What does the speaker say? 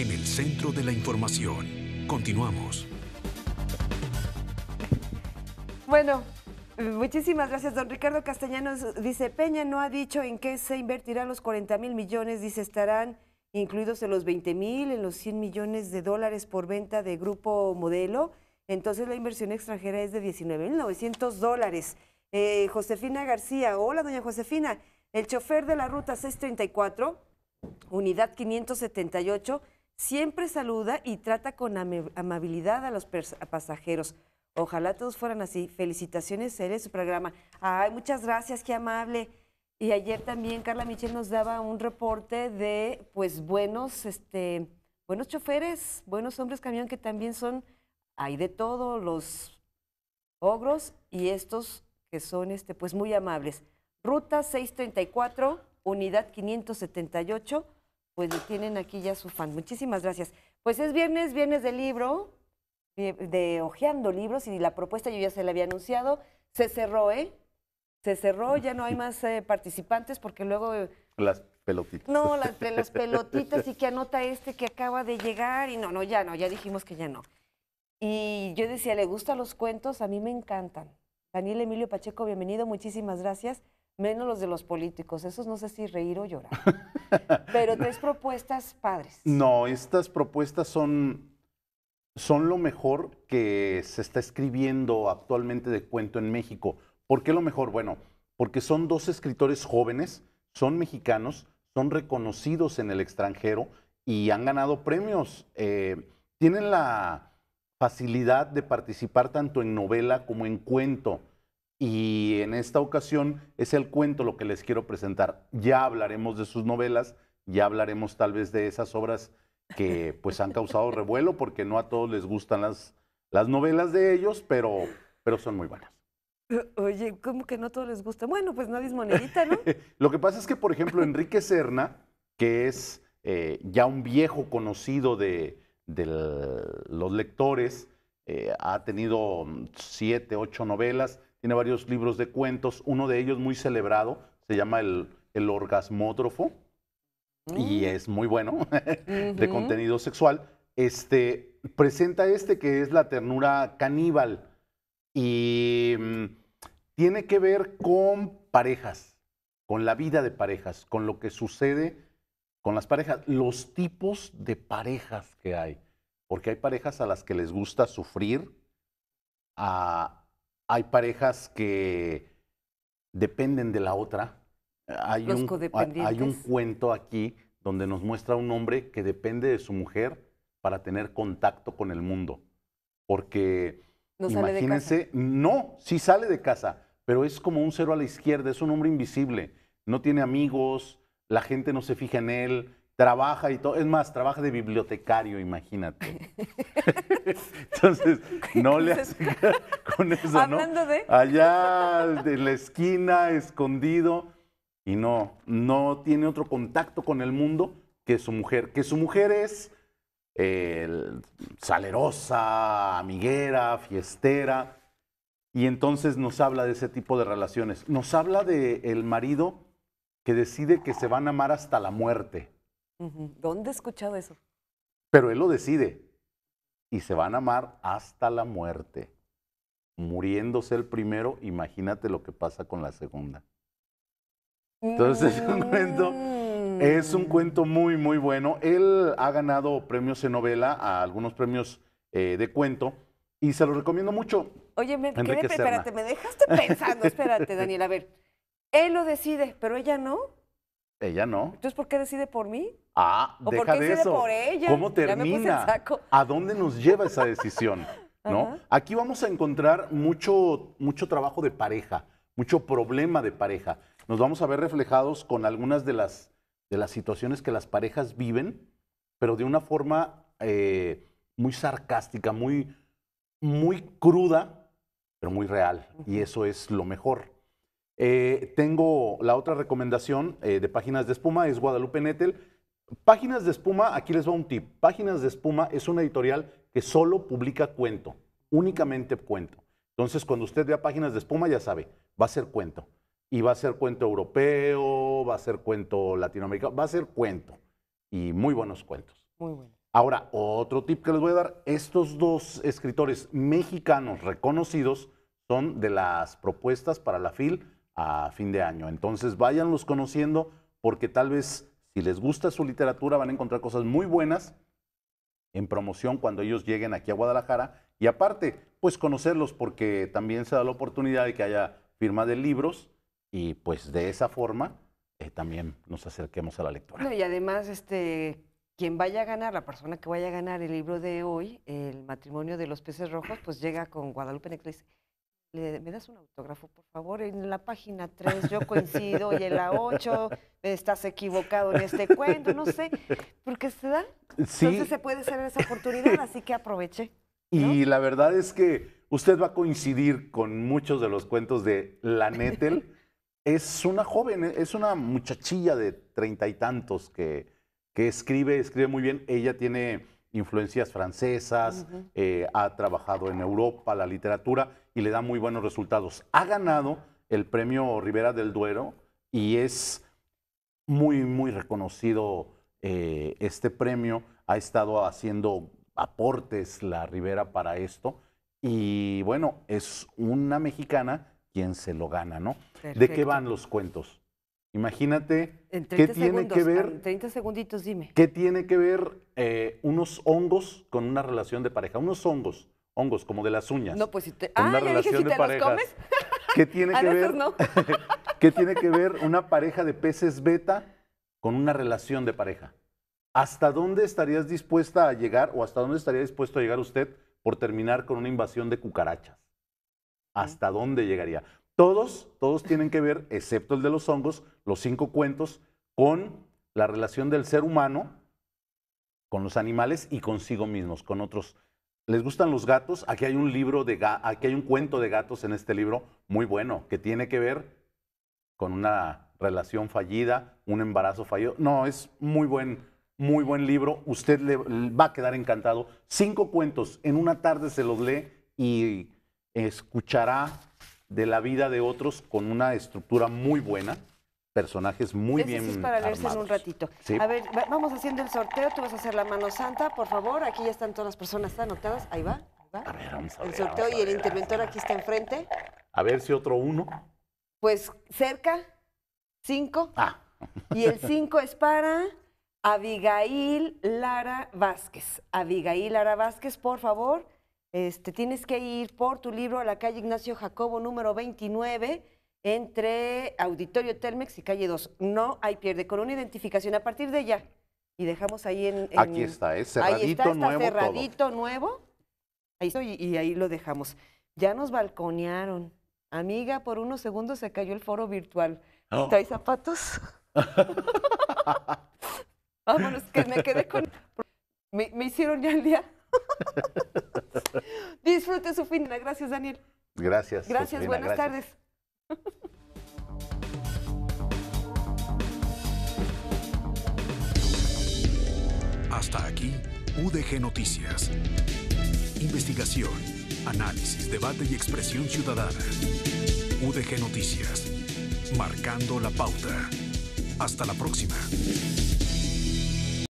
en el centro de la información. Continuamos. Bueno, Muchísimas gracias, don Ricardo Castañanos. Dice, Peña no ha dicho en qué se invertirán los 40 mil millones, dice, estarán incluidos en los 20 mil, en los 100 millones de dólares por venta de grupo modelo. Entonces la inversión extranjera es de 19 mil 900 dólares. Eh, Josefina García, hola doña Josefina, el chofer de la ruta 634, unidad 578, siempre saluda y trata con amabilidad a los pasajeros. Ojalá todos fueran así. Felicitaciones, eres su programa. Ay, muchas gracias, qué amable. Y ayer también Carla Michel nos daba un reporte de pues buenos, este, buenos choferes, buenos hombres camión que también son, hay de todo, los ogros y estos que son este, pues muy amables. Ruta 634, unidad 578 pues tienen aquí ya su fan. Muchísimas gracias. Pues es viernes, viernes de libro, eh, de, ojeando libros y la propuesta yo ya se la había anunciado. Se cerró, ¿eh? Se cerró, ya no hay más eh, participantes porque luego... Eh, las pelotitas. No, las, las pelotitas y que anota este que acaba de llegar y no, no, ya no, ya dijimos que ya no. Y yo decía, ¿le gustan los cuentos? A mí me encantan. Daniel Emilio Pacheco, bienvenido, muchísimas gracias menos los de los políticos. Esos no sé si reír o llorar. Pero tres propuestas padres. No, estas propuestas son, son lo mejor que se está escribiendo actualmente de cuento en México. ¿Por qué lo mejor? Bueno, porque son dos escritores jóvenes, son mexicanos, son reconocidos en el extranjero y han ganado premios. Eh, tienen la facilidad de participar tanto en novela como en cuento y en esta ocasión es el cuento lo que les quiero presentar. Ya hablaremos de sus novelas, ya hablaremos tal vez de esas obras que pues han causado revuelo porque no a todos les gustan las, las novelas de ellos, pero, pero son muy buenas. Oye, ¿cómo que no a todos les gusta? Bueno, pues nadie es monedita, ¿no? lo que pasa es que, por ejemplo, Enrique Serna, que es eh, ya un viejo conocido de, los lectores, eh, ha tenido mm, siete, ocho novelas, tiene varios libros de cuentos, uno de ellos muy celebrado, se llama El, el Orgasmótrofo, y mm. es muy bueno, de contenido sexual. Este, presenta este que es La ternura caníbal, y mm, tiene que ver con parejas, con la vida de parejas, con lo que sucede con las parejas, los tipos de parejas que hay, porque hay parejas a las que les gusta sufrir, a hay parejas que dependen de la otra. Hay, un, hay un cuento aquí donde nos muestra un hombre que depende de su mujer para tener contacto con el mundo. Porque, imagínense, no, sí sale de casa, pero es como un cero a la izquierda, es un hombre invisible, no tiene amigos, la gente no se fija en él, trabaja y todo. Es más, trabaja de bibliotecario, imagínate. Entonces, no le hace Hablando de... Allá de la esquina, escondido, y no, no tiene otro contacto con el mundo que su mujer, que su mujer es eh, salerosa, amiguera, fiestera, y entonces nos habla de ese tipo de relaciones. Nos habla del el marido que decide que se van a amar hasta la muerte. ¿Dónde he escuchado eso? Pero él lo decide. Y se van a amar hasta la muerte muriéndose el primero, imagínate lo que pasa con la segunda. Entonces, es un cuento, es un mm. cuento muy, muy bueno. Él ha ganado premios en novela, a algunos premios eh, de cuento, y se lo recomiendo mucho. Oye, me, espérate, me dejaste pensando, espérate, Daniel, a ver. Él lo decide, pero ella no. Ella no. Entonces, ¿por qué decide por mí? Ah, ¿O por qué decide por ella? ¿Cómo termina? ¿A dónde nos lleva esa decisión? Aquí vamos a encontrar mucho, mucho trabajo de pareja, mucho problema de pareja. Nos vamos a ver reflejados con algunas de las, de las situaciones que las parejas viven, pero de una forma eh, muy sarcástica, muy, muy cruda, pero muy real. Y eso es lo mejor. Eh, tengo la otra recomendación eh, de Páginas de Espuma, es Guadalupe Nettel. Páginas de Espuma, aquí les va un tip. Páginas de Espuma es una editorial que solo publica cuento, únicamente cuento. Entonces, cuando usted vea Páginas de Espuma, ya sabe, va a ser cuento. Y va a ser cuento europeo, va a ser cuento latinoamericano, va a ser cuento. Y muy buenos cuentos. Muy bueno. Ahora, otro tip que les voy a dar, estos dos escritores mexicanos reconocidos son de las propuestas para la FIL a fin de año. Entonces, váyanlos conociendo porque tal vez si les gusta su literatura, van a encontrar cosas muy buenas en promoción cuando ellos lleguen aquí a Guadalajara. Y aparte, pues conocerlos, porque también se da la oportunidad de que haya firma de libros y pues de esa forma eh, también nos acerquemos a la lectura. y además, este, quien vaya a ganar, la persona que vaya a ganar el libro de hoy, El matrimonio de los peces rojos, pues llega con Guadalupe Necris. ¿me das un autógrafo, por favor? En la página 3 yo coincido y en la 8 estás equivocado en este cuento, no sé, porque se da. Entonces se puede ser esa oportunidad, así que aproveche. Y la verdad es que usted va a coincidir con muchos de los cuentos de La Nettel es una joven, eh, es una muchachilla de treinta y tantos que, que escribe, escribe muy bien. Ella tiene influencias francesas, eh, ha trabajado en Europa, la literatura, y le da muy buenos resultados. Ha ganado el premio Rivera del Duero y es muy, muy reconocido eh, este premio. Ha estado haciendo aportes la Rivera para esto. Y bueno, es una mexicana quien se lo gana, ¿no? ¿De qué van los cuentos? Imagínate qué tiene que ver. segunditos, dime. ¿Qué tiene que ver eh, unos hongos con una relación de pareja? Unos hongos, hongos como de las uñas. No, pues si te. una relación de pareja. ¿Qué tiene que ver? ¿Qué tiene que ver una pareja de peces beta con una relación de pareja? ¿Hasta dónde estarías dispuesta a llegar o hasta dónde estaría dispuesto a llegar usted por terminar con una invasión de cucarachas? Mm. ¿Hasta dónde llegaría? Todos, todos tienen que ver, excepto el de los hongos, los cinco cuentos, con la relación del ser humano con los animales y consigo mismos, con otros. ¿Les gustan los gatos? Aquí hay un libro de aquí hay un cuento de gatos en este libro muy bueno que tiene que ver con una relación fallida, un embarazo fallido. No, es muy buen muy buen libro. Usted le, va a quedar encantado. Cinco cuentos en una tarde se los lee y escuchará de la vida de otros con una estructura muy buena, personajes muy bien. Sí es para leerse en un ratito. A ver, vamos haciendo el sorteo, tú vas a hacer la mano santa, por favor, aquí ya están todas las personas, anotadas, ahí va. va. A el sorteo y el interventor aquí está enfrente. A ver si otro uno. Pues cerca, cinco. Ah. Y el cinco es para Abigail Lara Vázquez. Abigail Lara Vázquez, por favor. Este, tienes que ir por tu libro a la calle Ignacio Jacobo número 29 entre Auditorio Telmex y calle 2. No hay pierde, con una identificación a partir de ya. Y dejamos ahí en... en Aquí está, es cerradito ahí está, está Cerradito nuevo. Ahí y, ahí lo dejamos. Ya nos balconearon. Amiga, por unos segundos se cayó el foro virtual. Oh. zapatos? Vámonos, que me quedé con... Me, me hicieron ya el día. disfrute su fin. Gracias, Daniel. Gracias. Gracias, buenas tardes. Hasta aquí, UDG Noticias. Investigación, análisis, debate y expresión ciudadana. UDG Noticias. Marcando la pauta. Hasta la próxima.